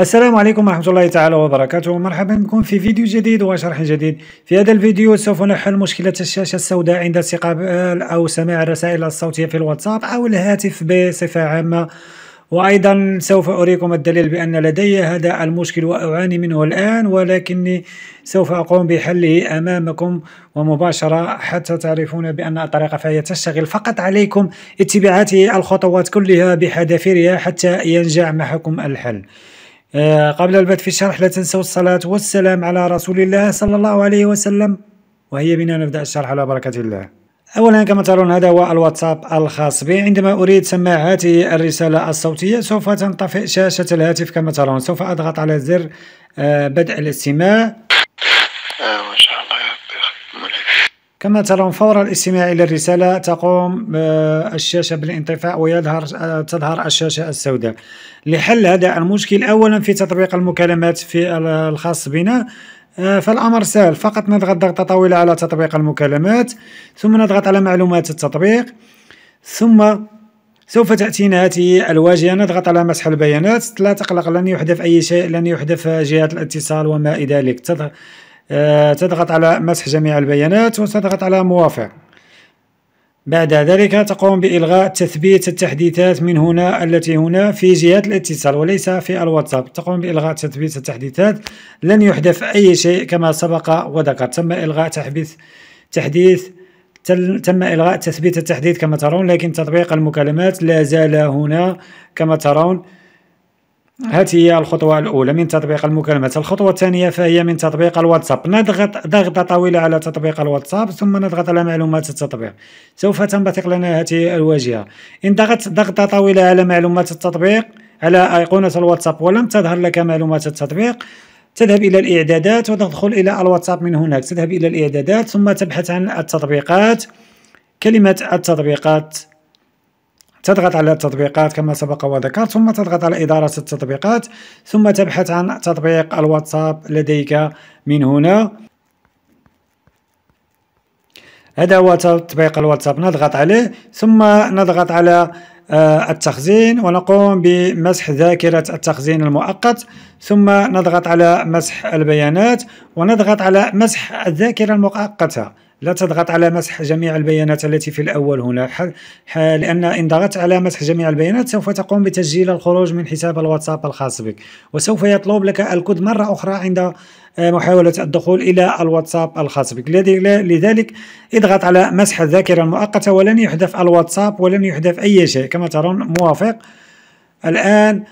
السلام عليكم ورحمة الله تعالى وبركاته مرحبا بكم في فيديو جديد وشرح جديد في هذا الفيديو سوف نحل مشكلة الشاشة السوداء عند استقبال أو سماع الرسائل الصوتية في الواتساب أو الهاتف بصفة عامة وأيضا سوف أريكم الدليل بأن لدي هذا المشكل وأعاني منه الآن ولكني سوف أقوم بحله أمامكم ومباشرة حتى تعرفون بأن الطريقة فهي تشتغل فقط عليكم اتباعات الخطوات كلها بحذافيرها حتى ينجح معكم الحل آه، قبل البدء في الشرح لا تنسوا الصلاة والسلام على رسول الله صلى الله عليه وسلم وهي بنا نبدأ الشرح على بركة الله أولا كما ترون هذا هو الواتساب الخاص بي عندما أريد سماع هذه الرسالة الصوتية سوف تنطفئ شاشة الهاتف كما ترون سوف أضغط على زر آه، بدء الاستماع آه، كما ترون فور الاستماع إلى الرسالة تقوم آه، الشاشة بالانطفاء ويظهر آه، تظهر الشاشة السوداء لحل هذا المشكل أولا في تطبيق المكالمات في الخاص بنا آه، فالأمر سهل فقط نضغط ضغطة طويلة على تطبيق المكالمات ثم نضغط على معلومات التطبيق ثم سوف تأتينا هذه الواجهة نضغط على مسح البيانات لا تقلق لن يحدث أي شيء لن يحدث جهات الاتصال وما إلى ذلك آه، تضغط على مسح جميع البيانات وتضغط على موافق بعد ذلك تقوم بإلغاء تثبيت التحديثات من هنا التي هنا في جهة الاتصال وليس في الواتساب تقوم بإلغاء تثبيت التحديثات لن يحدث أي شيء كما سبق وذكر تم إلغاء تحديث تحديث تم إلغاء تثبيت التحديث كما ترون لكن تطبيق المكالمات لا زال هنا كما ترون هذه هي الخطوة الأولى من تطبيق المكالمات الخطوة الثانية فهي من تطبيق الواتساب نضغط ضغطة طويلة على تطبيق الواتساب ثم نضغط على معلومات التطبيق سوف تنبثق لنا هذه الواجهة إن ضغطت ضغطة طويلة على معلومات التطبيق على أيقونة الواتساب ولم تظهر لك معلومات التطبيق تذهب إلى الإعدادات وتدخل إلى الواتساب من هناك تذهب إلى الإعدادات ثم تبحث عن التطبيقات كلمة التطبيقات تضغط على التطبيقات كما سبق وذكرت ثم تضغط على إدارة التطبيقات ثم تبحث عن تطبيق الواتساب لديك من هنا هذا هو تطبيق الواتساب نضغط عليه ثم نضغط على آه، التخزين ونقوم بمسح ذاكرة التخزين المؤقت ثم نضغط على مسح البيانات ونضغط على مسح الذاكرة المؤقتة لا تضغط على مسح جميع البيانات التي في الأول هنا لأن إن ضغطت على مسح جميع البيانات سوف تقوم بتسجيل الخروج من حساب الواتساب الخاص بك وسوف يطلب لك الكود مرة أخرى عند آه، محاولة الدخول إلى الواتساب الخاص بك لذلك اضغط على مسح الذاكرة المؤقتة ولن يحذف الواتساب ولن يحذف أي شيء كما ترون موافق الآن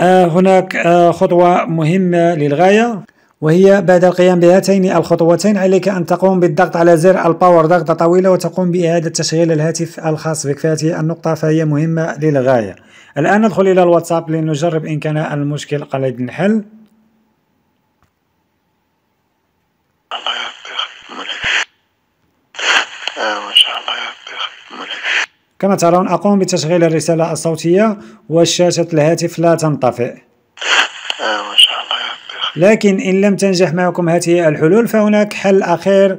آه، هناك آه، خطوة مهمة للغاية وهي بعد القيام بهاتين الخطوتين عليك أن تقوم بالضغط على زر الباور ضغطة طويلة وتقوم بإعادة تشغيل الهاتف الخاص بك فهذه النقطة فهي مهمة للغاية الآن ندخل إلى الواتساب لنجرب إن كان المشكل قليل الحل كما ترون أقوم بتشغيل الرسالة الصوتية وشاشة الهاتف لا تنطفئ لكن إن لم تنجح معكم هذه الحلول فهناك حل أخير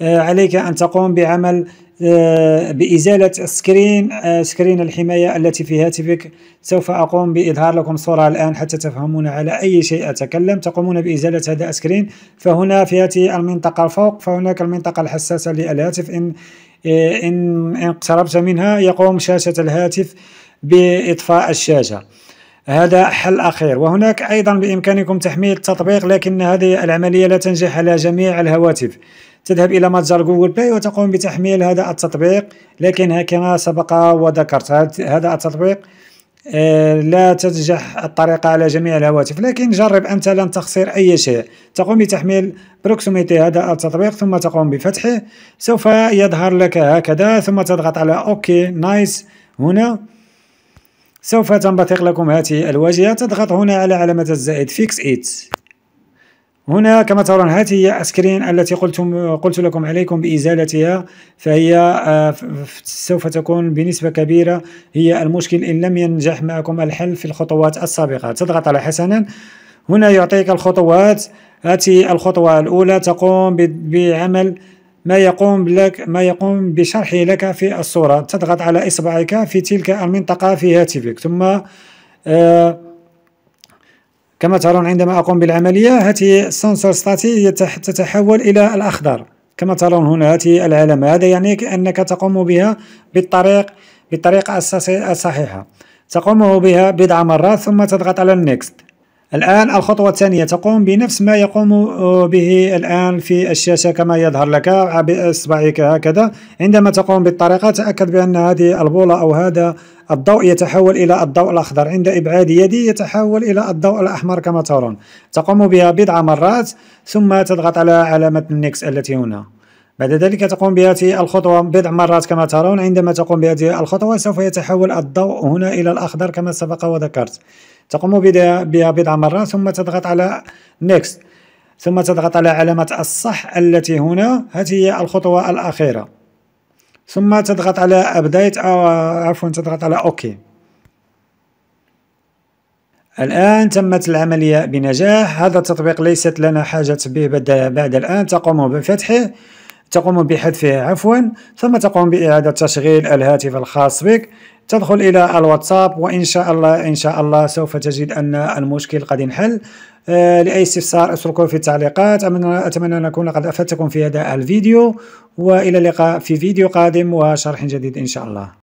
آه، عليك أن تقوم بعمل آه، بإزالة سكرين آه، سكرين الحماية التي في هاتفك سوف أقوم بإظهار لكم صورة الآن حتى تفهمون على أي شيء أتكلم تقومون بإزالة هذا السكرين فهنا في هذه المنطقة فوق فهناك المنطقة الحساسة للهاتف إن إن اقتربت منها يقوم شاشة الهاتف بإطفاء الشاشة هذا حل أخير وهناك أيضا بإمكانكم تحميل التطبيق لكن هذه العملية لا تنجح على جميع الهواتف تذهب إلى متجر جوجل بلاي وتقوم بتحميل هذا التطبيق لكن كما سبق وذكرت هذا التطبيق آه، لا تنجح الطريقة على جميع الهواتف لكن جرب أنت لن تخسر أي شيء تقوم بتحميل بروكسيميتي هذا التطبيق ثم تقوم بفتحه سوف يظهر لك هكذا ثم تضغط على أوكي نايس هنا سوف تنبثق لكم هذه الواجهة تضغط هنا على علامة الزائد فيكس إيت هنا كما ترون هذه هي السكرين التي قلتم قلت لكم عليكم بإزالتها فهي آه، سوف تكون بنسبة كبيرة هي المشكل إن لم ينجح معكم الحل في الخطوات السابقة تضغط على حسنا هنا يعطيك الخطوات هذه الخطوة الأولى تقوم بعمل ما يقوم لك ما يقوم بشرحه لك في الصورة تضغط على إصبعك في تلك المنطقة في هاتفك ثم آه كما ترون عندما أقوم بالعملية هاتي السنسور ستاتي تتحول إلى الأخضر كما ترون هنا هاتي العلامة هذا يعني أنك تقوم بها بالطريق بالطريقة الصحيحة تقوم بها بضع مرات ثم تضغط على النكست الآن الخطوة الثانية تقوم بنفس ما يقوم آه، به الآن في الشاشة كما يظهر لك بإصبعك هكذا عندما تقوم بالطريقة تأكد بأن هذه البولة أو هذا الضوء يتحول إلى الضوء الأخضر عند إبعاد يدي يتحول إلى الضوء الأحمر كما ترون تقوم بها بضع مرات ثم تضغط على علامة النكس التي هنا بعد ذلك تقوم بهذه الخطوة بضع مرات كما ترون عندما تقوم بهذه الخطوة سوف يتحول الضوء هنا إلى الأخضر كما سبق وذكرت تقوم بها بضع مرات ثم تضغط على نيكست ثم تضغط على علامة الصح التي هنا هذه هي الخطوة الأخيرة ثم تضغط على أبديت أو عفوا تضغط على أوكي الآن تمت العملية بنجاح هذا التطبيق ليست لنا حاجة به بعد الآن تقوم بفتحه تقوم بحذفه عفوا ثم تقوم بإعادة تشغيل الهاتف الخاص بك تدخل إلى الواتساب وإن شاء الله إن شاء الله سوف تجد أن المشكل قد انحل آه لأي استفسار اتركوه في التعليقات أتمنى أن أكون قد أفدتكم في هذا الفيديو وإلى اللقاء في فيديو قادم وشرح جديد إن شاء الله